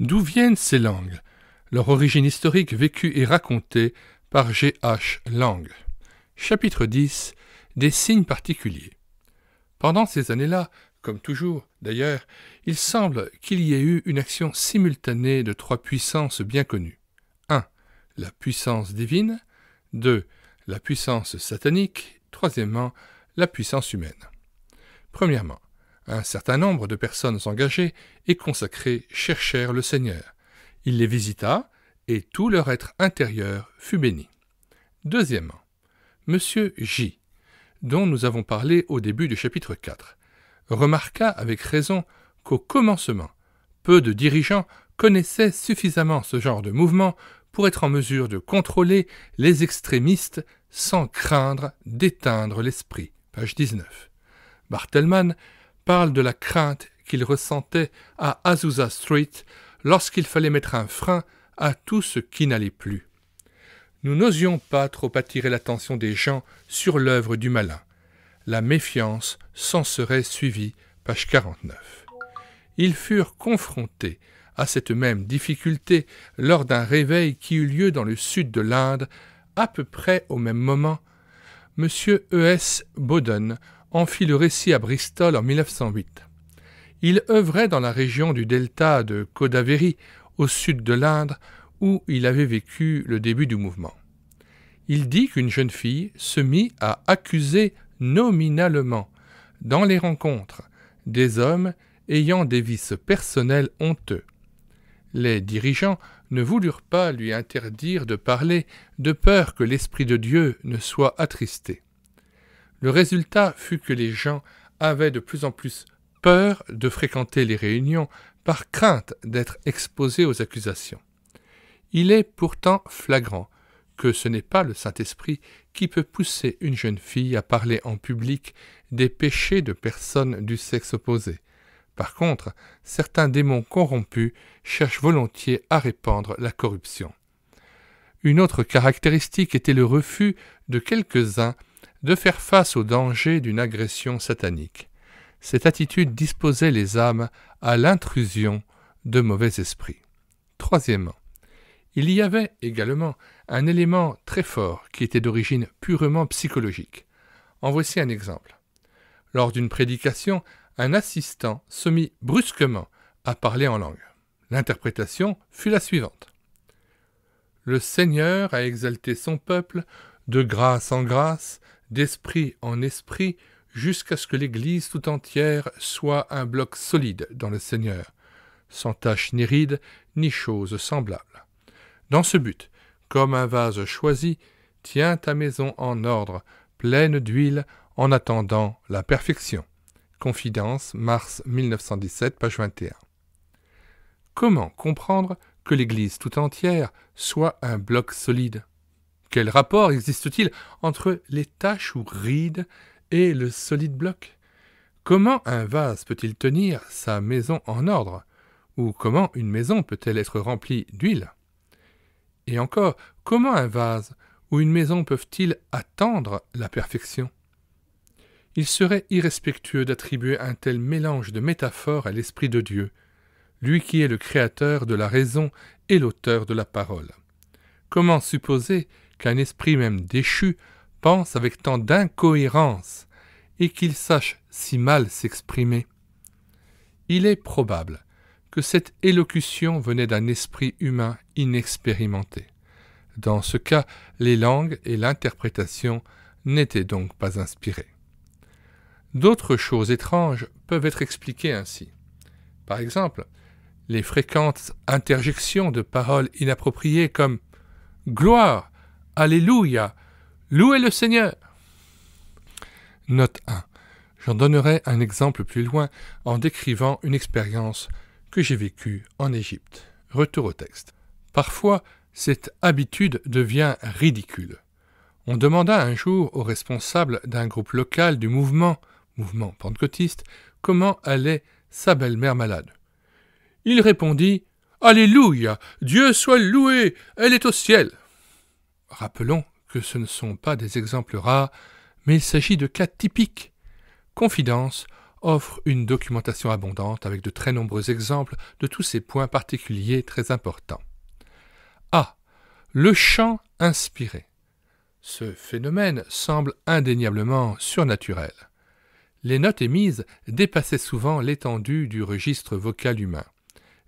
D'où viennent ces langues Leur origine historique vécue et racontée par G.H. H. Lang. Chapitre 10 Des signes particuliers. Pendant ces années-là, comme toujours d'ailleurs, il semble qu'il y ait eu une action simultanée de trois puissances bien connues. 1. La puissance divine. 2. La puissance satanique. Troisièmement, la puissance humaine. Premièrement, un certain nombre de personnes engagées et consacrées cherchèrent le Seigneur. Il les visita, et tout leur être intérieur fut béni. Deuxièmement, Monsieur J, dont nous avons parlé au début du chapitre 4, remarqua avec raison qu'au commencement, peu de dirigeants connaissaient suffisamment ce genre de mouvement pour être en mesure de contrôler les extrémistes sans craindre d'éteindre l'esprit. Page 19. Bartelmann parle de la crainte qu'il ressentait à Azusa Street lorsqu'il fallait mettre un frein à tout ce qui n'allait plus. Nous n'osions pas trop attirer l'attention des gens sur l'œuvre du malin. La méfiance s'en serait suivie, page 49. Ils furent confrontés à cette même difficulté lors d'un réveil qui eut lieu dans le sud de l'Inde, à peu près au même moment. M. E. Bowden en fit le récit à Bristol en 1908. Il œuvrait dans la région du delta de Codaveri, au sud de l'Inde, où il avait vécu le début du mouvement. Il dit qu'une jeune fille se mit à accuser nominalement, dans les rencontres, des hommes ayant des vices personnels honteux. Les dirigeants ne voulurent pas lui interdire de parler, de peur que l'Esprit de Dieu ne soit attristé. Le résultat fut que les gens avaient de plus en plus peur de fréquenter les réunions par crainte d'être exposés aux accusations. Il est pourtant flagrant que ce n'est pas le Saint-Esprit qui peut pousser une jeune fille à parler en public des péchés de personnes du sexe opposé. Par contre, certains démons corrompus cherchent volontiers à répandre la corruption. Une autre caractéristique était le refus de quelques-uns de faire face au danger d'une agression satanique. Cette attitude disposait les âmes à l'intrusion de mauvais esprits. Troisièmement, il y avait également un élément très fort qui était d'origine purement psychologique. En voici un exemple. Lors d'une prédication, un assistant se mit brusquement à parler en langue. L'interprétation fut la suivante. Le Seigneur a exalté son peuple de grâce en grâce, d'esprit en esprit, jusqu'à ce que l'Église tout entière soit un bloc solide dans le Seigneur, sans tache ni ride, ni chose semblable. Dans ce but, comme un vase choisi, tiens ta maison en ordre, pleine d'huile, en attendant la perfection. Confidence, mars 1917, page 21. Comment comprendre que l'Église tout entière soit un bloc solide quel rapport existe-t-il entre les taches ou rides et le solide bloc Comment un vase peut-il tenir sa maison en ordre Ou comment une maison peut-elle être remplie d'huile Et encore, comment un vase ou une maison peuvent-ils attendre la perfection Il serait irrespectueux d'attribuer un tel mélange de métaphores à l'Esprit de Dieu, lui qui est le créateur de la raison et l'auteur de la parole. Comment supposer qu'un esprit même déchu pense avec tant d'incohérence et qu'il sache si mal s'exprimer. Il est probable que cette élocution venait d'un esprit humain inexpérimenté. Dans ce cas, les langues et l'interprétation n'étaient donc pas inspirées. D'autres choses étranges peuvent être expliquées ainsi. Par exemple, les fréquentes interjections de paroles inappropriées comme Gloire Alléluia. Louez le Seigneur. Note 1. J'en donnerai un exemple plus loin en décrivant une expérience que j'ai vécue en Égypte. Retour au texte. Parfois, cette habitude devient ridicule. On demanda un jour au responsable d'un groupe local du mouvement, mouvement pentecôtiste, comment allait sa belle-mère malade. Il répondit Alléluia Dieu soit loué Elle est au ciel Rappelons que ce ne sont pas des exemples rares, mais il s'agit de cas typiques. Confidence offre une documentation abondante avec de très nombreux exemples de tous ces points particuliers très importants. A. Le chant inspiré. Ce phénomène semble indéniablement surnaturel. Les notes émises dépassaient souvent l'étendue du registre vocal humain.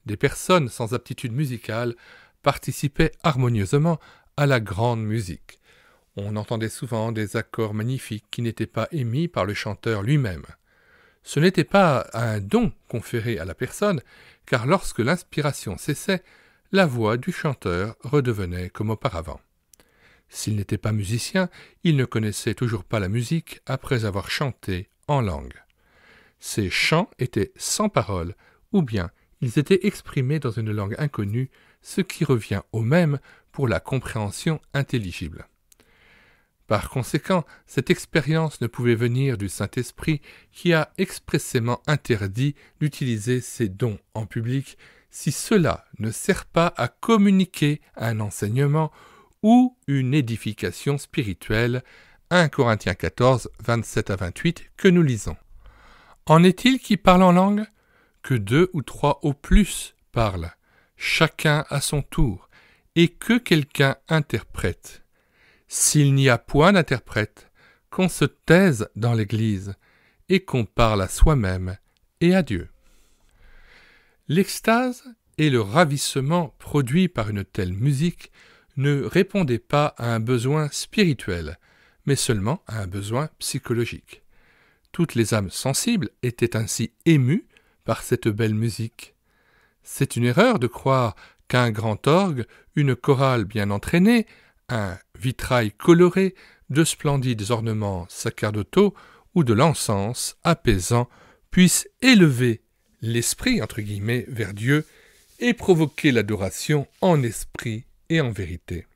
Des personnes sans aptitude musicale participaient harmonieusement à la grande musique. On entendait souvent des accords magnifiques qui n'étaient pas émis par le chanteur lui-même. Ce n'était pas un don conféré à la personne, car lorsque l'inspiration cessait, la voix du chanteur redevenait comme auparavant. S'il n'était pas musicien, il ne connaissait toujours pas la musique après avoir chanté en langue. Ces chants étaient sans parole, ou bien ils étaient exprimés dans une langue inconnue, ce qui revient au même pour la compréhension intelligible. Par conséquent, cette expérience ne pouvait venir du Saint-Esprit qui a expressément interdit d'utiliser ses dons en public si cela ne sert pas à communiquer un enseignement ou une édification spirituelle, 1 Corinthiens 14, 27 à 28, que nous lisons. En est-il qui parle en langue Que deux ou trois au plus parlent, chacun à son tour, et que quelqu'un interprète. S'il n'y a point d'interprète, qu'on se taise dans l'Église et qu'on parle à soi-même et à Dieu. L'extase et le ravissement produits par une telle musique ne répondaient pas à un besoin spirituel, mais seulement à un besoin psychologique. Toutes les âmes sensibles étaient ainsi émues par cette belle musique. C'est une erreur de croire qu'un grand orgue, une chorale bien entraînée, un vitrail coloré, de splendides ornements sacerdotaux ou de l'encens apaisant puissent élever l'esprit entre guillemets vers Dieu et provoquer l'adoration en esprit et en vérité.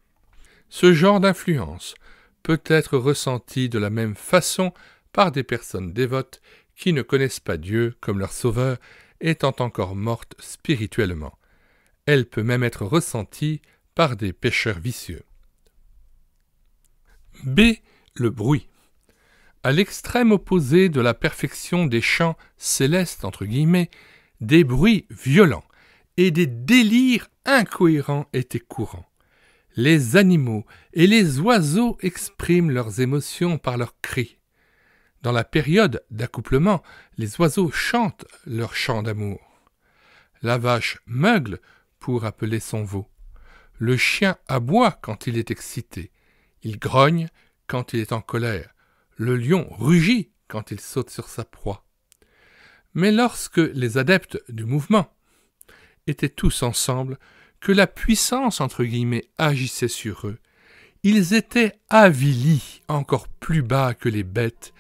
Ce genre d'influence peut être ressenti de la même façon par des personnes dévotes qui ne connaissent pas Dieu comme leur sauveur étant encore mortes spirituellement. Elle peut même être ressentie par des pêcheurs vicieux. B. Le bruit. À l'extrême opposé de la perfection des chants célestes, entre guillemets, des bruits violents et des délires incohérents étaient courants. Les animaux et les oiseaux expriment leurs émotions par leurs cris. Dans la période d'accouplement, les oiseaux chantent leurs chants d'amour. La vache meugle pour appeler son veau. Le chien aboie quand il est excité, il grogne quand il est en colère, le lion rugit quand il saute sur sa proie. Mais lorsque les adeptes du mouvement étaient tous ensemble, que la puissance entre guillemets agissait sur eux, ils étaient avilis encore plus bas que les bêtes,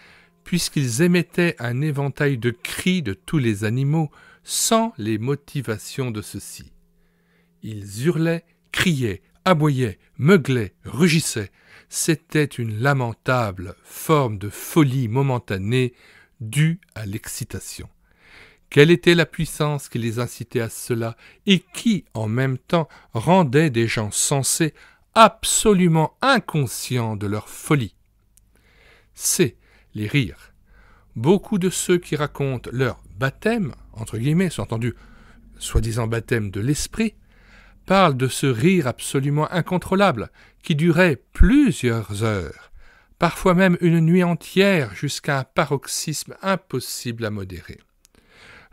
puisqu'ils émettaient un éventail de cris de tous les animaux sans les motivations de ceux-ci. Ils hurlaient, criaient, aboyaient, meuglaient, rugissaient. C'était une lamentable forme de folie momentanée due à l'excitation. Quelle était la puissance qui les incitait à cela et qui, en même temps, rendait des gens sensés absolument inconscients de leur folie C'est les rires. Beaucoup de ceux qui racontent leur baptême, entre guillemets, sont entendus soi-disant baptême de l'esprit, parle de ce rire absolument incontrôlable qui durait plusieurs heures, parfois même une nuit entière jusqu'à un paroxysme impossible à modérer.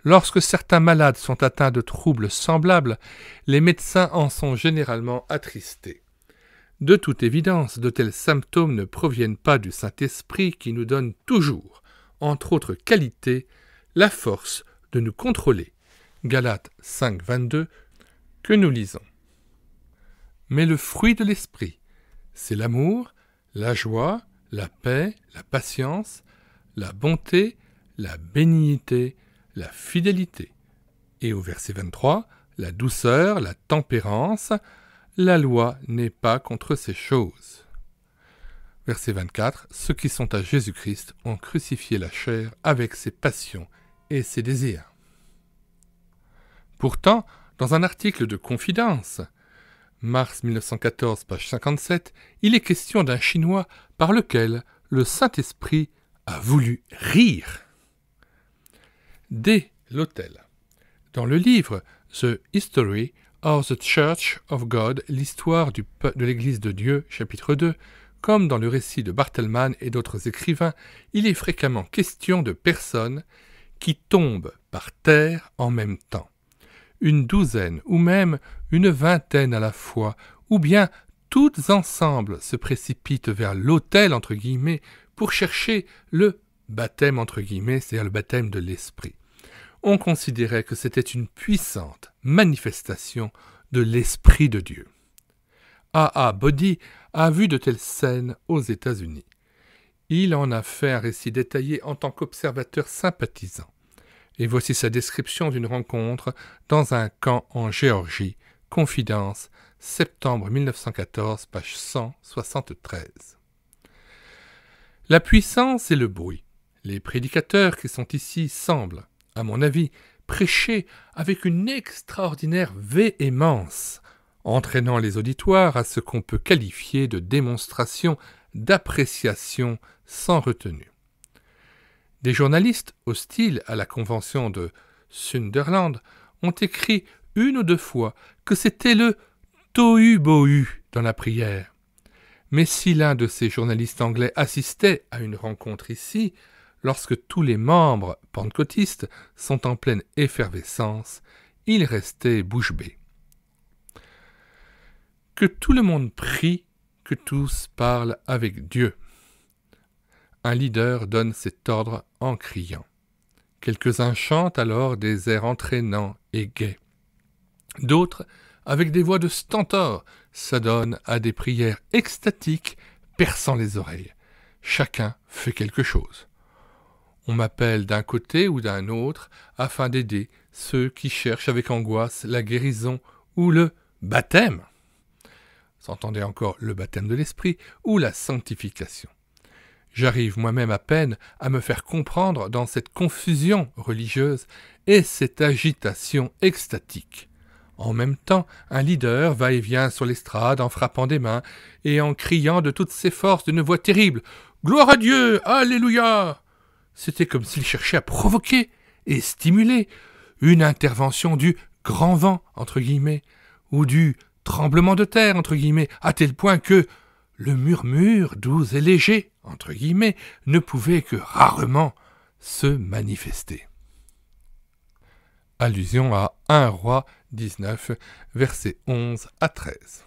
Lorsque certains malades sont atteints de troubles semblables, les médecins en sont généralement attristés. De toute évidence, de tels symptômes ne proviennent pas du Saint-Esprit qui nous donne toujours, entre autres qualités, la force de nous contrôler. Galates 5, que nous lisons. Mais le fruit de l'esprit, c'est l'amour, la joie, la paix, la patience, la bonté, la bénignité, la fidélité. Et au verset 23, la douceur, la tempérance, la loi n'est pas contre ces choses. Verset 24, ceux qui sont à Jésus-Christ ont crucifié la chair avec ses passions et ses désirs. Pourtant, dans un article de Confidence, mars 1914, page 57, il est question d'un Chinois par lequel le Saint-Esprit a voulu rire. Dès l'autel. Dans le livre The History of the Church of God, l'histoire de l'Église de Dieu, chapitre 2, comme dans le récit de Bartelmann et d'autres écrivains, il est fréquemment question de personnes qui tombent par terre en même temps une douzaine ou même une vingtaine à la fois, ou bien toutes ensemble se précipitent vers l'autel entre guillemets pour chercher le baptême entre guillemets, c'est-à-dire le baptême de l'esprit. On considérait que c'était une puissante manifestation de l'esprit de Dieu. A.A. Bodhi a vu de telles scènes aux États-Unis. Il en a fait un récit détaillé en tant qu'observateur sympathisant. Et voici sa description d'une rencontre dans un camp en Géorgie, Confidence, septembre 1914, page 173. La puissance et le bruit. Les prédicateurs qui sont ici semblent, à mon avis, prêcher avec une extraordinaire véhémence, entraînant les auditoires à ce qu'on peut qualifier de démonstration d'appréciation sans retenue. Des journalistes hostiles à la convention de Sunderland ont écrit une ou deux fois que c'était le tohu-bohu dans la prière. Mais si l'un de ces journalistes anglais assistait à une rencontre ici, lorsque tous les membres pentecôtistes sont en pleine effervescence, il restait bouche bée. Que tout le monde prie, que tous parlent avec Dieu un leader donne cet ordre en criant. Quelques-uns chantent alors des airs entraînants et gais. D'autres, avec des voix de stentor, s'adonnent à des prières extatiques perçant les oreilles. Chacun fait quelque chose. On m'appelle d'un côté ou d'un autre afin d'aider ceux qui cherchent avec angoisse la guérison ou le baptême. S'entendait encore le baptême de l'esprit ou la sanctification. J'arrive moi-même à peine à me faire comprendre dans cette confusion religieuse et cette agitation extatique. En même temps, un leader va et vient sur l'estrade en frappant des mains et en criant de toutes ses forces d'une voix terrible Gloire à Dieu Alléluia C'était comme s'il cherchait à provoquer et stimuler une intervention du grand vent, entre guillemets, ou du tremblement de terre, entre guillemets, à tel point que, le murmure doux et léger, entre guillemets, ne pouvait que rarement se manifester. Allusion à 1 roi 19, versets 11 à 13.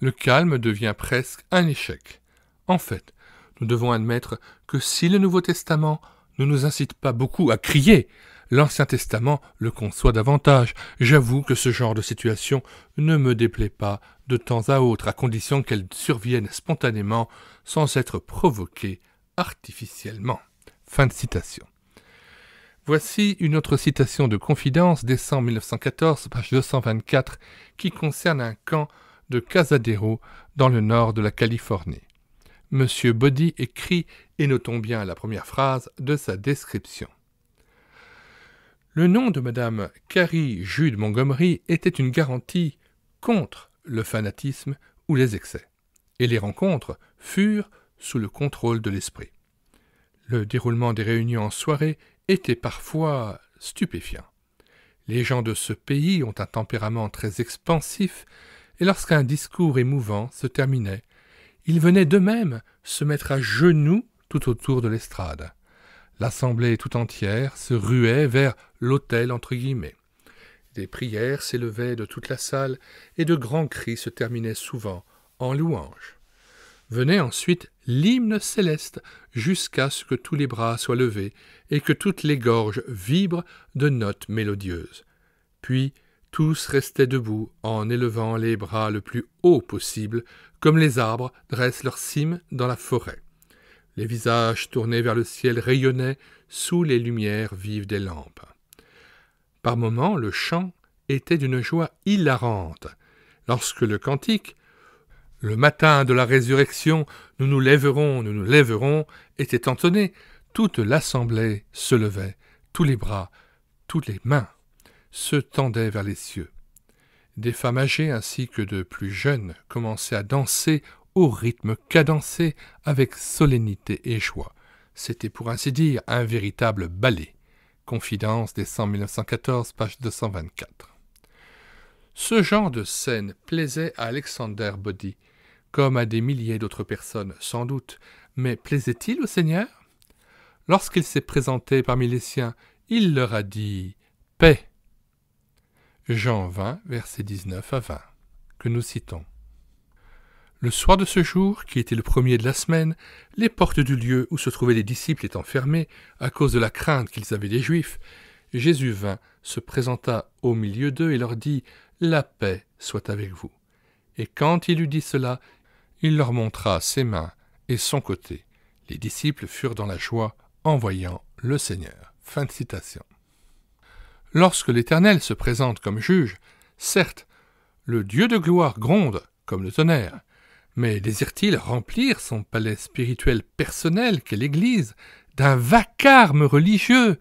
Le calme devient presque un échec. En fait, nous devons admettre que si le Nouveau Testament ne nous incite pas beaucoup à crier, l'Ancien Testament le conçoit davantage. J'avoue que ce genre de situation ne me déplaît pas de temps à autre, à condition qu'elle survienne spontanément, sans être provoquée artificiellement. Fin de citation. Voici une autre citation de Confidence, décembre 1914, page 224, qui concerne un camp de Casadero dans le nord de la Californie. Monsieur Boddy écrit, et notons bien la première phrase de sa description. Le nom de Madame Carrie Jude Montgomery était une garantie contre le fanatisme ou les excès, et les rencontres furent sous le contrôle de l'esprit. Le déroulement des réunions en soirée était parfois stupéfiant. Les gens de ce pays ont un tempérament très expansif, et lorsqu'un discours émouvant se terminait, ils venaient d'eux-mêmes se mettre à genoux tout autour de l'estrade. L'assemblée tout entière se ruait vers l'autel entre guillemets. Des prières s'élevaient de toute la salle et de grands cris se terminaient souvent en louanges. Venait ensuite l'hymne céleste jusqu'à ce que tous les bras soient levés et que toutes les gorges vibrent de notes mélodieuses. Puis tous restaient debout en élevant les bras le plus haut possible, comme les arbres dressent leurs cimes dans la forêt. Les visages tournés vers le ciel rayonnaient sous les lumières vives des lampes. Par moments, le chant était d'une joie hilarante, lorsque le cantique Le matin de la résurrection, nous nous lèverons, nous nous lèverons était entonné, toute l'assemblée se levait, tous les bras, toutes les mains se tendaient vers les cieux. Des femmes âgées ainsi que de plus jeunes commençaient à danser au rythme cadencé avec solennité et joie. C'était pour ainsi dire un véritable ballet. Confidence cent 1914, page 224. Ce genre de scène plaisait à Alexander Body, comme à des milliers d'autres personnes, sans doute, mais plaisait-il au Seigneur Lorsqu'il s'est présenté parmi les siens, il leur a dit Paix Jean 20, versets 19 à 20, que nous citons. Le soir de ce jour, qui était le premier de la semaine, les portes du lieu où se trouvaient les disciples étant fermées à cause de la crainte qu'ils avaient des Juifs, Jésus vint, se présenta au milieu d'eux et leur dit La paix soit avec vous. Et quand il eut dit cela, il leur montra ses mains et son côté. Les disciples furent dans la joie en voyant le Seigneur. Fin de citation. Lorsque l'Éternel se présente comme juge, certes, le Dieu de gloire gronde comme le tonnerre, mais désire-t-il remplir son palais spirituel personnel qu'est l'Église d'un vacarme religieux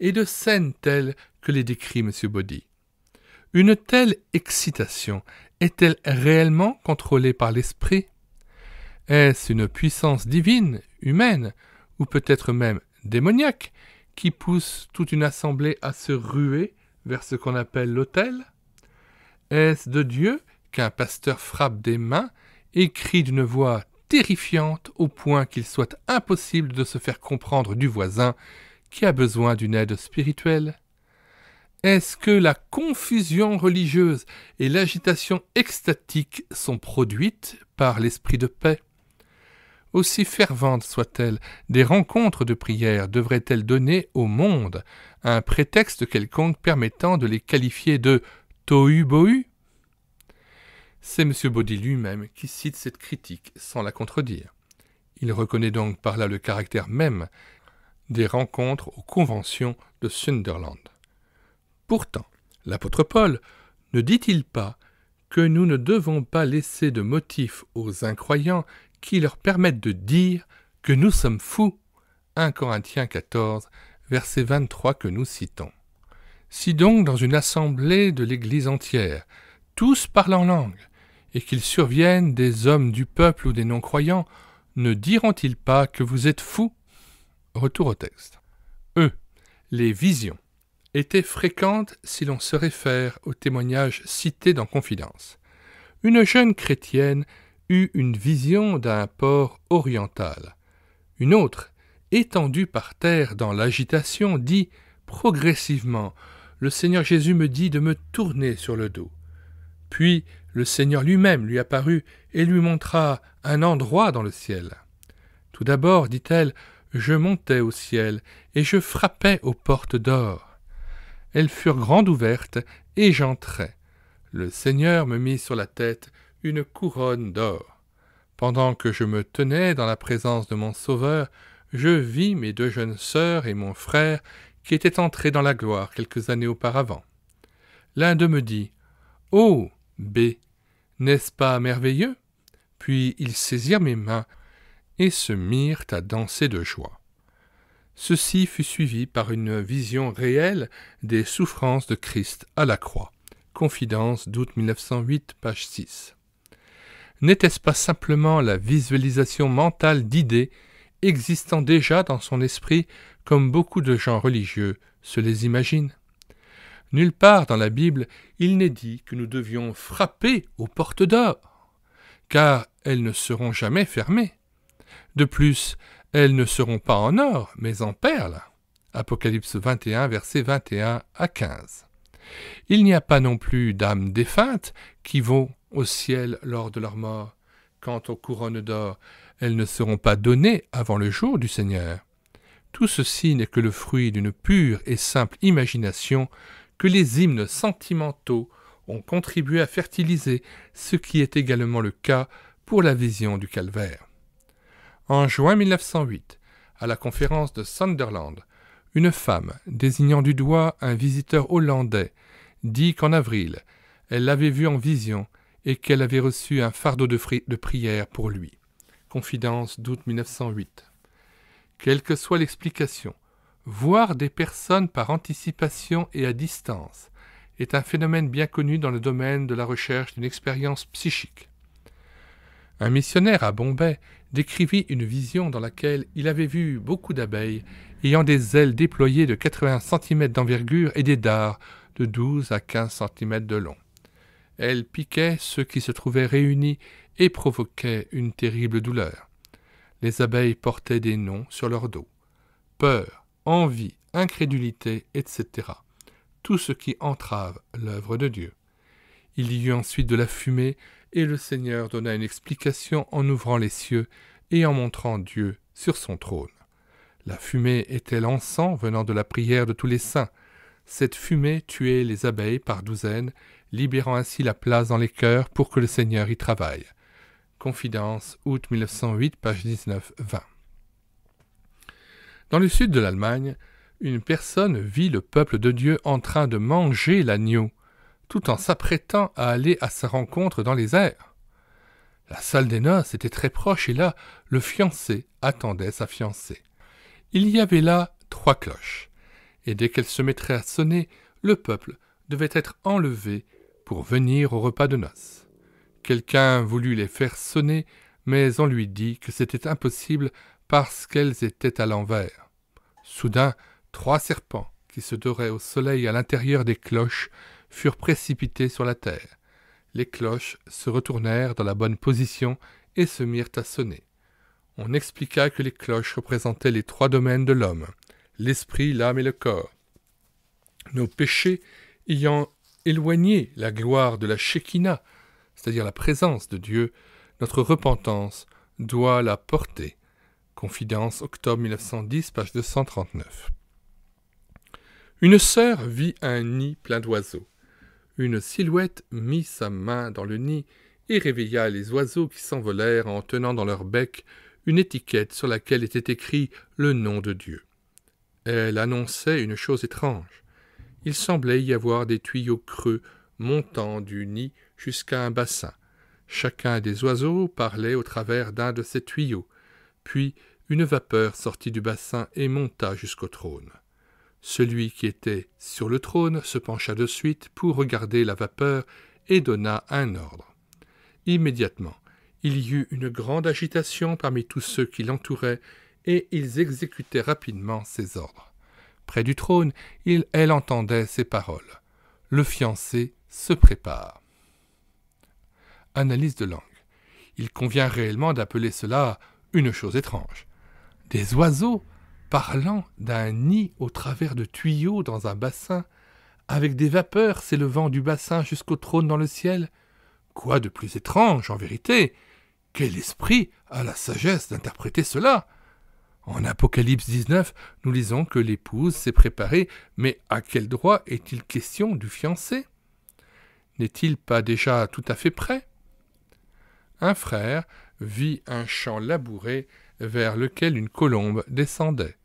et de scènes telles que les décrit M. Body Une telle excitation est-elle réellement contrôlée par l'esprit Est-ce une puissance divine, humaine, ou peut-être même démoniaque, qui pousse toute une assemblée à se ruer vers ce qu'on appelle l'autel Est-ce de Dieu qu'un pasteur frappe des mains écrit d'une voix terrifiante au point qu'il soit impossible de se faire comprendre du voisin qui a besoin d'une aide spirituelle Est-ce que la confusion religieuse et l'agitation extatique sont produites par l'esprit de paix Aussi fervente soit-elle, des rencontres de prière devraient-elles donner au monde un prétexte quelconque permettant de les qualifier de tohu c'est M. Baudy lui-même qui cite cette critique sans la contredire. Il reconnaît donc par là le caractère même des rencontres aux conventions de Sunderland. Pourtant, l'apôtre Paul ne dit-il pas que nous ne devons pas laisser de motifs aux incroyants qui leur permettent de dire que nous sommes fous 1 Corinthiens 14, verset 23 que nous citons. Si donc dans une assemblée de l'Église entière, tous parlant langue, et qu'il surviennent des hommes du peuple ou des non-croyants, ne diront-ils pas que vous êtes fous Retour au texte. Eux, les visions, étaient fréquentes si l'on se réfère aux témoignages cités dans Confidence. Une jeune chrétienne eut une vision d'un port oriental. Une autre, étendue par terre dans l'agitation, dit progressivement Le Seigneur Jésus me dit de me tourner sur le dos. Puis le Seigneur lui-même lui apparut et lui montra un endroit dans le ciel. Tout d'abord, dit-elle, je montai au ciel et je frappais aux portes d'or. Elles furent grandes ouvertes et j'entrai. Le Seigneur me mit sur la tête une couronne d'or. Pendant que je me tenais dans la présence de mon Sauveur, je vis mes deux jeunes sœurs et mon frère qui étaient entrés dans la gloire quelques années auparavant. L'un d'eux me dit Oh B. N'est-ce pas merveilleux Puis ils saisirent mes mains et se mirent à danser de joie. Ceci fut suivi par une vision réelle des souffrances de Christ à la croix. Confidence d'août 1908, page 6. N'était-ce pas simplement la visualisation mentale d'idées existant déjà dans son esprit comme beaucoup de gens religieux se les imaginent Nulle part dans la Bible il n'est dit que nous devions frapper aux portes d'or, car elles ne seront jamais fermées. De plus, elles ne seront pas en or, mais en perles. Apocalypse 21, versets 21 à 15. Il n'y a pas non plus d'âmes défuntes qui vont au ciel lors de leur mort. Quant aux couronnes d'or, elles ne seront pas données avant le jour du Seigneur. Tout ceci n'est que le fruit d'une pure et simple imagination que les hymnes sentimentaux ont contribué à fertiliser, ce qui est également le cas pour la vision du calvaire. En juin 1908, à la conférence de Sunderland, une femme, désignant du doigt un visiteur hollandais, dit qu'en avril, elle l'avait vu en vision et qu'elle avait reçu un fardeau de, de prière pour lui. Confidence d'août 1908. Quelle que soit l'explication, Voir des personnes par anticipation et à distance est un phénomène bien connu dans le domaine de la recherche d'une expérience psychique. Un missionnaire à Bombay décrivit une vision dans laquelle il avait vu beaucoup d'abeilles ayant des ailes déployées de 80 cm d'envergure et des dards de 12 à 15 cm de long. Elles piquaient ceux qui se trouvaient réunis et provoquaient une terrible douleur. Les abeilles portaient des noms sur leur dos. Peur, envie, incrédulité, etc. Tout ce qui entrave l'œuvre de Dieu. Il y eut ensuite de la fumée, et le Seigneur donna une explication en ouvrant les cieux et en montrant Dieu sur son trône. La fumée était l'encens venant de la prière de tous les saints. Cette fumée tuait les abeilles par douzaines, libérant ainsi la place dans les cœurs pour que le Seigneur y travaille. Confidence, août 1908, page 19-20. Dans le sud de l'Allemagne, une personne vit le peuple de Dieu en train de manger l'agneau, tout en s'apprêtant à aller à sa rencontre dans les airs. La salle des noces était très proche et là, le fiancé attendait sa fiancée. Il y avait là trois cloches, et dès qu'elles se mettraient à sonner, le peuple devait être enlevé pour venir au repas de noces. Quelqu'un voulut les faire sonner, mais on lui dit que c'était impossible parce qu'elles étaient à l'envers. Soudain, trois serpents, qui se doraient au soleil à l'intérieur des cloches, furent précipités sur la terre. Les cloches se retournèrent dans la bonne position et se mirent à sonner. On expliqua que les cloches représentaient les trois domaines de l'homme, l'esprit, l'âme et le corps. Nos péchés ayant éloigné la gloire de la Shekinah, c'est-à-dire la présence de Dieu, notre repentance doit la porter Confidence, octobre 1910, page 239. Une sœur vit un nid plein d'oiseaux. Une silhouette mit sa main dans le nid et réveilla les oiseaux qui s'envolèrent en tenant dans leur bec une étiquette sur laquelle était écrit le nom de Dieu. Elle annonçait une chose étrange. Il semblait y avoir des tuyaux creux montant du nid jusqu'à un bassin. Chacun des oiseaux parlait au travers d'un de ces tuyaux. Puis une vapeur sortit du bassin et monta jusqu'au trône. Celui qui était sur le trône se pencha de suite pour regarder la vapeur et donna un ordre. Immédiatement, il y eut une grande agitation parmi tous ceux qui l'entouraient, et ils exécutaient rapidement ses ordres. Près du trône, il, elle entendait ces paroles. Le fiancé se prépare. Analyse de langue. Il convient réellement d'appeler cela une chose étrange des oiseaux parlant d'un nid au travers de tuyaux dans un bassin, avec des vapeurs s'élevant du bassin jusqu'au trône dans le ciel. Quoi de plus étrange, en vérité Quel esprit a la sagesse d'interpréter cela En Apocalypse 19, nous lisons que l'épouse s'est préparée, mais à quel droit est-il question du fiancé N'est-il pas déjà tout à fait prêt Un frère vit un champ labouré vers lequel une colombe descendait.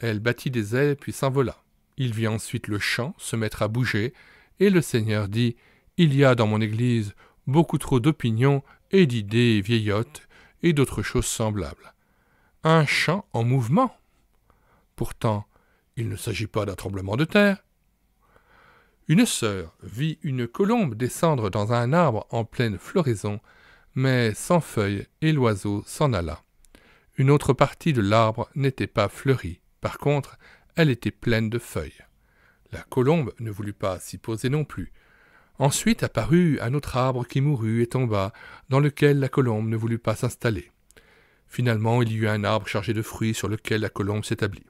Elle battit des ailes puis s'envola. Il vit ensuite le champ se mettre à bouger, et le Seigneur dit Il y a dans mon Église beaucoup trop d'opinions et d'idées vieillottes et d'autres choses semblables. Un champ en mouvement Pourtant, il ne s'agit pas d'un tremblement de terre. Une sœur vit une colombe descendre dans un arbre en pleine floraison, mais sans feuilles, et l'oiseau s'en alla. Une autre partie de l'arbre n'était pas fleurie, par contre, elle était pleine de feuilles. La colombe ne voulut pas s'y poser non plus. Ensuite apparut un autre arbre qui mourut et tomba, dans lequel la colombe ne voulut pas s'installer. Finalement, il y eut un arbre chargé de fruits sur lequel la colombe s'établit.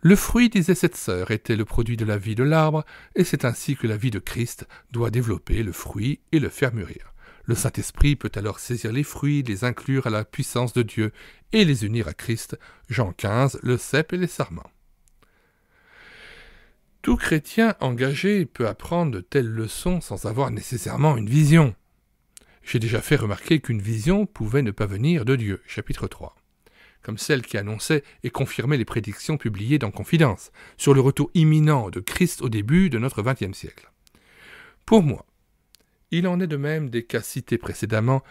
Le fruit, disait cette sœur, était le produit de la vie de l'arbre, et c'est ainsi que la vie de Christ doit développer le fruit et le faire mûrir. Le Saint-Esprit peut alors saisir les fruits, les inclure à la puissance de Dieu et les unir à Christ. Jean 15, le cep et les sarments. Tout chrétien engagé peut apprendre de telles leçons sans avoir nécessairement une vision. J'ai déjà fait remarquer qu'une vision pouvait ne pas venir de Dieu, chapitre 3, comme celle qui annonçait et confirmait les prédictions publiées dans Confidence sur le retour imminent de Christ au début de notre XXe siècle. Pour moi, il en est de même des cas cités précédemment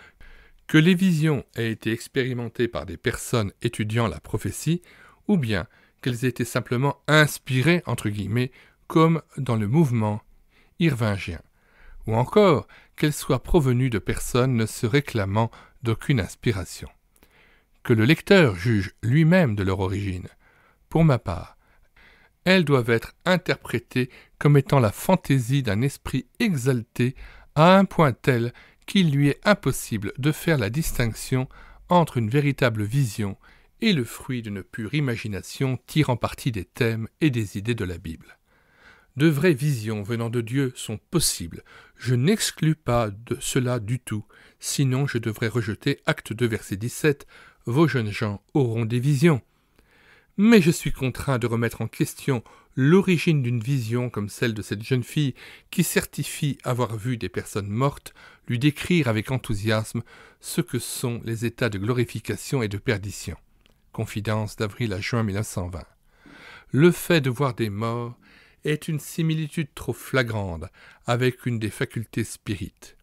que les visions aient été expérimentées par des personnes étudiant la prophétie, ou bien qu'elles aient été simplement inspirées, entre guillemets, comme dans le mouvement irvingien, ou encore qu'elles soient provenues de personnes ne se réclamant d'aucune inspiration. Que le lecteur juge lui-même de leur origine. Pour ma part, elles doivent être interprétées comme étant la fantaisie d'un esprit exalté à un point tel qu'il lui est impossible de faire la distinction entre une véritable vision et le fruit d'une pure imagination tirant parti des thèmes et des idées de la Bible. De vraies visions venant de Dieu sont possibles. Je n'exclus pas de cela du tout, sinon je devrais rejeter acte 2 verset 17, Vos jeunes gens auront des visions. Mais je suis contraint de remettre en question l'origine d'une vision comme celle de cette jeune fille qui certifie avoir vu des personnes mortes, lui décrire avec enthousiasme ce que sont les états de glorification et de perdition. Confidence d'avril à juin 1920. Le fait de voir des morts est une similitude trop flagrante avec une des facultés spirites.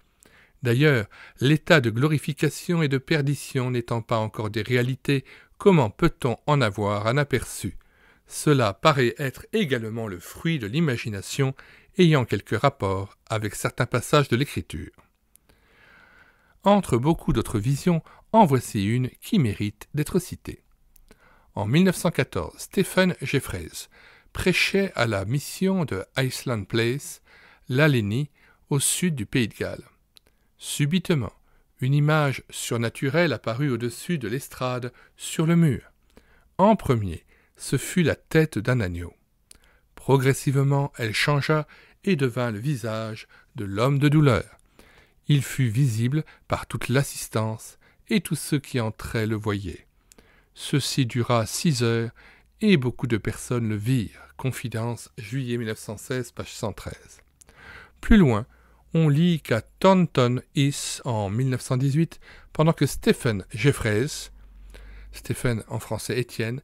D'ailleurs, l'état de glorification et de perdition n'étant pas encore des réalités, comment peut-on en avoir un aperçu cela paraît être également le fruit de l'imagination ayant quelque rapport avec certains passages de l'écriture. Entre beaucoup d'autres visions, en voici une qui mérite d'être citée. En 1914, Stephen Jeffreys prêchait à la mission de Iceland Place, l'Alénie, au sud du pays de Galles. Subitement, une image surnaturelle apparut au-dessus de l'estrade, sur le mur. En premier, ce fut la tête d'un agneau. Progressivement, elle changea et devint le visage de l'homme de douleur. Il fut visible par toute l'assistance, et tous ceux qui entraient le voyaient. Ceci dura six heures, et beaucoup de personnes le virent. Confidence, juillet 1916, page 113. Plus loin, on lit qu'à Thornton Is, en 1918, pendant que Stephen Jeffreys, Stephen en français Étienne,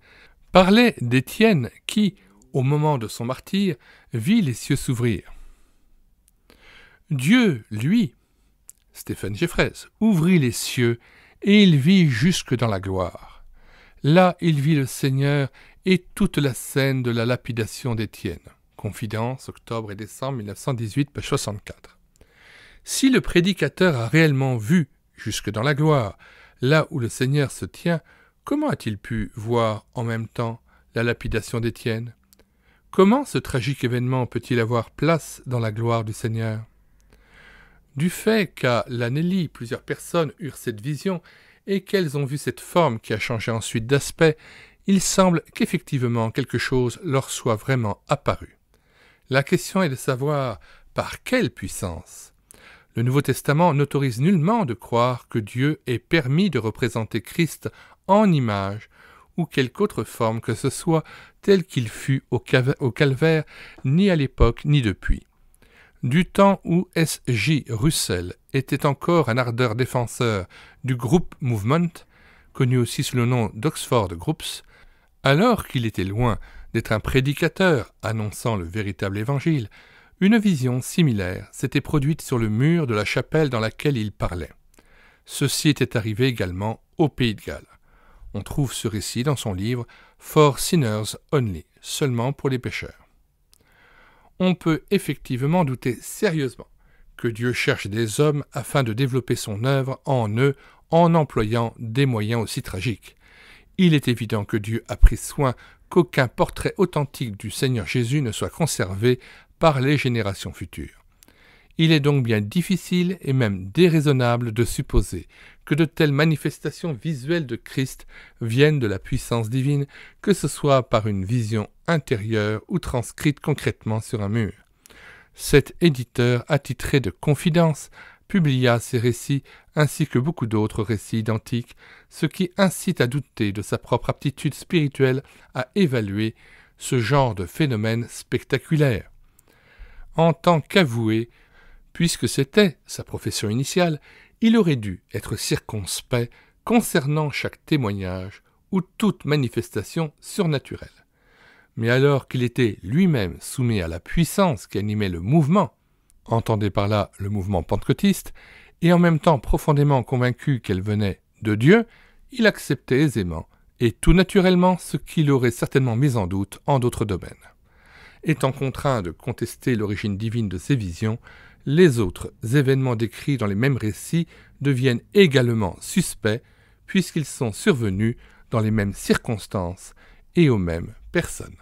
parlait d'Étienne qui, au moment de son martyre, vit les cieux s'ouvrir. Dieu, lui, Stéphane Jeffreys, ouvrit les cieux et il vit jusque dans la gloire. Là, il vit le Seigneur et toute la scène de la lapidation d'Étienne. Confidence, octobre et décembre 1918, page 64. Si le prédicateur a réellement vu, jusque dans la gloire, là où le Seigneur se tient, Comment a-t-il pu voir en même temps la lapidation d'Étienne Comment ce tragique événement peut-il avoir place dans la gloire du Seigneur Du fait qu'à l'Anélie, plusieurs personnes eurent cette vision et qu'elles ont vu cette forme qui a changé ensuite d'aspect, il semble qu'effectivement quelque chose leur soit vraiment apparu. La question est de savoir par quelle puissance. Le Nouveau Testament n'autorise nullement de croire que Dieu ait permis de représenter Christ en image ou quelque autre forme que ce soit, tel qu'il fut au, calvaire, ni à l'époque ni depuis. Du temps où S.J. Russell était encore un ardeur défenseur du groupe Movement, connu aussi sous le nom d'Oxford Groups, alors qu'il était loin d'être un prédicateur annonçant le véritable évangile, une vision similaire s'était produite sur le mur de la chapelle dans laquelle il parlait. Ceci était arrivé également au Pays de Galles. On trouve ce récit dans son livre For Sinners Only, seulement pour les pécheurs. On peut effectivement douter sérieusement que Dieu cherche des hommes afin de développer son œuvre en eux en employant des moyens aussi tragiques. Il est évident que Dieu a pris soin qu'aucun portrait authentique du Seigneur Jésus ne soit conservé par les générations futures. Il est donc bien difficile et même déraisonnable de supposer que de telles manifestations visuelles de Christ viennent de la puissance divine, que ce soit par une vision intérieure ou transcrite concrètement sur un mur. Cet éditeur attitré de confidence publia ces récits ainsi que beaucoup d'autres récits identiques, ce qui incite à douter de sa propre aptitude spirituelle à évaluer ce genre de phénomène spectaculaire. En tant qu'avoué, puisque c'était sa profession initiale, il aurait dû être circonspect concernant chaque témoignage ou toute manifestation surnaturelle. Mais alors qu'il était lui-même soumis à la puissance qui animait le mouvement, entendait par là le mouvement pentecôtiste, et en même temps profondément convaincu qu'elle venait de Dieu, il acceptait aisément et tout naturellement ce qu'il aurait certainement mis en doute en d'autres domaines. Étant contraint de contester l'origine divine de ses visions, les autres événements décrits dans les mêmes récits deviennent également suspects puisqu'ils sont survenus dans les mêmes circonstances et aux mêmes personnes.